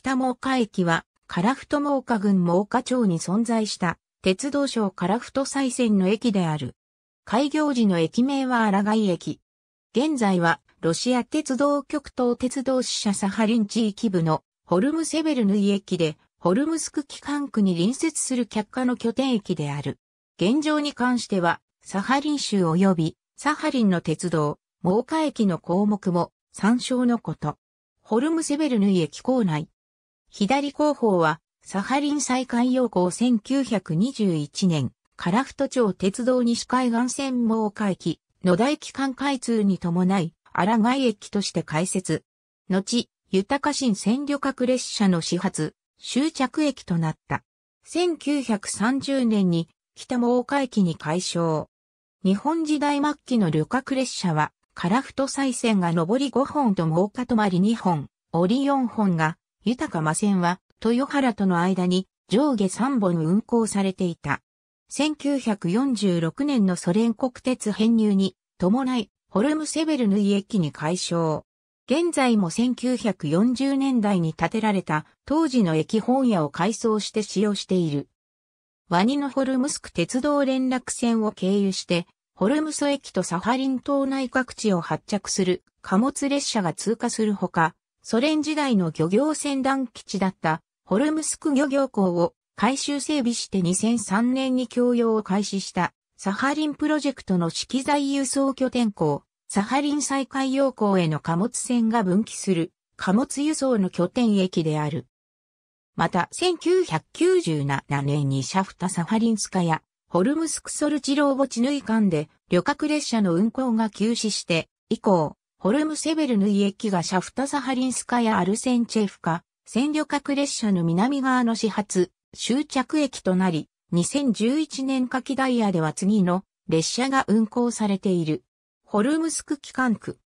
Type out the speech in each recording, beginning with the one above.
北真岡駅は、カラフト真岡郡真岡町に存在した、鉄道省カラフト再線の駅である。開業時の駅名は荒貝駅。現在は、ロシア鉄道局東鉄道支社サハリン地域部のホルムセベルヌイ駅で、ホルムスク機関区に隣接する客家の拠点駅である。現状に関しては、サハリン州及びサハリンの鉄道、真岡駅の項目も参照のこと。ホルムセベルヌイ駅構内、左後方は、サハリン再開要項1921年、カラフト町鉄道西海岸線網開機、野大機関開通に伴い、荒貝駅として開設。後、豊新線旅客列車の始発、終着駅となった。1930年に北猛火駅に改称。日本時代末期の旅客列車は、カラフト再線が上り5本と猛火止まり2本、折4本が豊か魔線は豊原との間に上下3本運行されていた。1946年のソ連国鉄編入に伴い、ホルムセベルヌイ駅に改称。現在も1940年代に建てられた当時の駅本屋を改装して使用している。ワニのホルムスク鉄道連絡線を経由して、ホルムソ駅とサハリン島内各地を発着する貨物列車が通過するほか、ソ連時代の漁業船団基地だったホルムスク漁業港を改修整備して2003年に供用を開始したサハリンプロジェクトの資機材輸送拠点港、サハリン再海洋港への貨物船が分岐する貨物輸送の拠点駅である。また、1997年にシャフタ・サハリンスカやホルムスクソルチローボチヌイ間で旅客列車の運行が休止して、以降、ホルムセベルヌイ駅がシャフタサハリンスカやアルセンチェフカ、線旅客列車の南側の始発、終着駅となり、2011年夏季ダイヤでは次の列車が運行されている。ホルムスク機関区。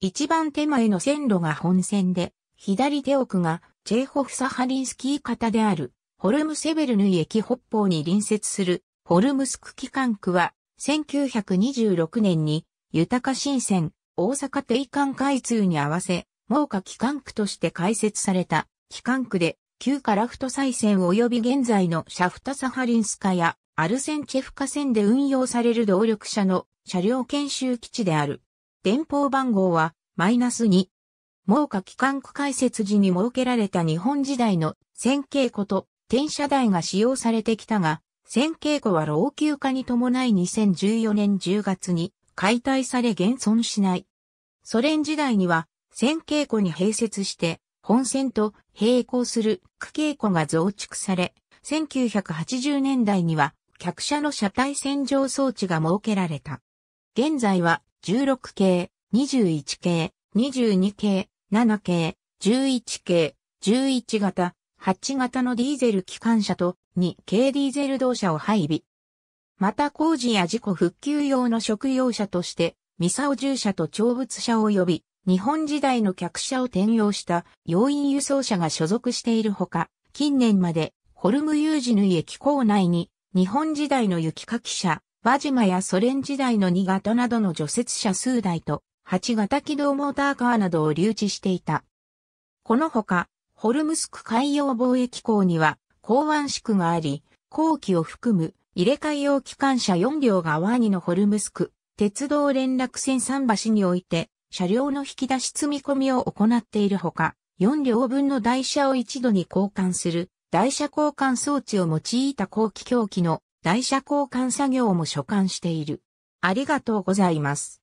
一番手前の線路が本線で、左手奥がチェーホフサハリンスキー型である、ホルムセベルヌイ駅北方に隣接する、ホルムスク機関区は、1926年に、豊か新線、大阪定管開通に合わせ、猛火機関区として開設された機関区で、旧カラフト再線及び現在のシャフタサハリンスカやアルセンチェフカ線で運用される動力車の車両研修基地である。電報番号はマイナス2。猛火機関区開設時に設けられた日本時代の線形庫と転車台が使用されてきたが、線形庫は老朽化に伴い2014年10月に解体され現存しない。ソ連時代には、線稽古に併設して、本線と並行する区稽古が増築され、1980年代には、客車の車体洗浄装置が設けられた。現在は、16系、21系、22系、7系、11系、11型、8型のディーゼル機関車と2系ディーゼル動車を配備。また工事や事故復旧用の食用車として、ミサオ従車と長物車及び、日本時代の客車を転用した要員輸送車が所属しているほか、近年までホルムユージヌイ駅構内に日本時代の雪かき車、輪島やソ連時代の新潟などの除雪車数台と8型機動モーターカーなどを留置していた。このほか、ホルムスク海洋貿易港には港湾宿があり、後期を含む入れ替え用機関車4両がワニのホルムスク、鉄道連絡線桟橋において、車両の引き出し積み込みを行っているほか、4両分の台車を一度に交換する、台車交換装置を用いた後期狂気の台車交換作業も所管している。ありがとうございます。